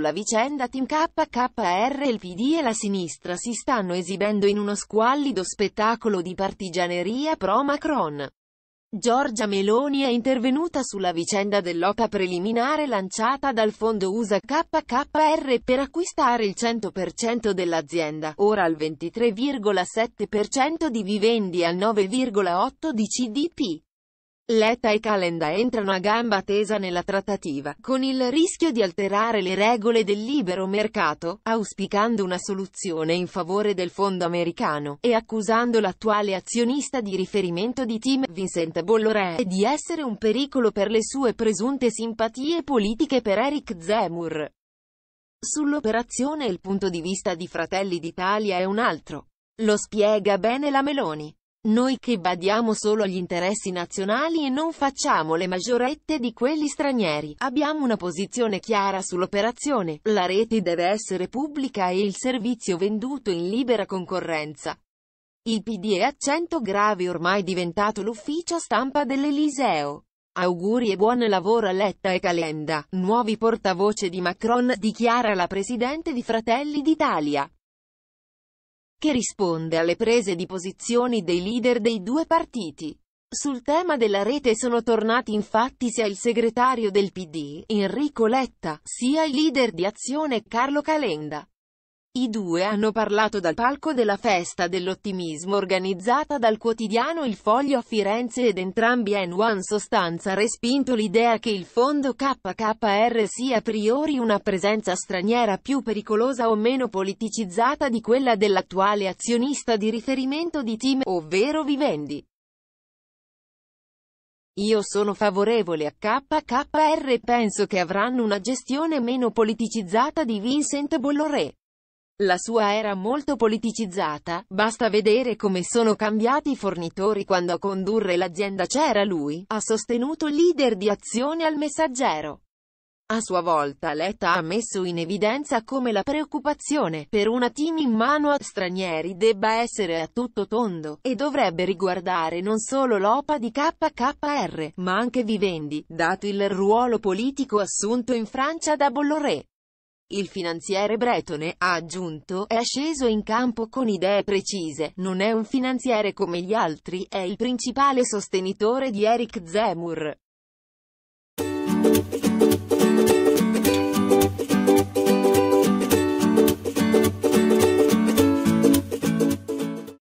sulla vicenda Team KKR il PD e la sinistra si stanno esibendo in uno squallido spettacolo di partigianeria pro-Macron. Giorgia Meloni è intervenuta sulla vicenda dell'OPA preliminare lanciata dal fondo USA KKR per acquistare il 100% dell'azienda, ora al 23,7% di Vivendi e al 9,8% di CDP. Letta e Calenda entrano a gamba tesa nella trattativa, con il rischio di alterare le regole del libero mercato, auspicando una soluzione in favore del fondo americano, e accusando l'attuale azionista di riferimento di Tim, Vincent Bolloré, di essere un pericolo per le sue presunte simpatie politiche per Eric Zemmour. Sull'operazione il punto di vista di Fratelli d'Italia è un altro. Lo spiega bene la Meloni. Noi che badiamo solo agli interessi nazionali e non facciamo le maggiorette di quelli stranieri, abbiamo una posizione chiara sull'operazione, la rete deve essere pubblica e il servizio venduto in libera concorrenza. Il PD è a 100 gravi ormai diventato l'ufficio stampa dell'Eliseo. Auguri e buon lavoro a Letta e Calenda, nuovi portavoce di Macron, dichiara la Presidente di Fratelli d'Italia che risponde alle prese di posizioni dei leader dei due partiti. Sul tema della rete sono tornati infatti sia il segretario del PD, Enrico Letta, sia il leader di Azione Carlo Calenda. I due hanno parlato dal palco della festa dell'ottimismo organizzata dal quotidiano Il Foglio a Firenze ed entrambi hanno in sostanza respinto l'idea che il fondo KKR sia a priori una presenza straniera più pericolosa o meno politicizzata di quella dell'attuale azionista di riferimento di Team, ovvero Vivendi. Io sono favorevole a KKR e penso che avranno una gestione meno politicizzata di Vincent Bolloré. La sua era molto politicizzata, basta vedere come sono cambiati i fornitori quando a condurre l'azienda c'era lui, ha sostenuto il leader di azione al messaggero. A sua volta Letta ha messo in evidenza come la preoccupazione per una team in mano a stranieri debba essere a tutto tondo, e dovrebbe riguardare non solo l'OPA di KKR, ma anche Vivendi, dato il ruolo politico assunto in Francia da Bolloré. Il finanziere bretone, ha aggiunto, è sceso in campo con idee precise, non è un finanziere come gli altri, è il principale sostenitore di Eric Zemmour.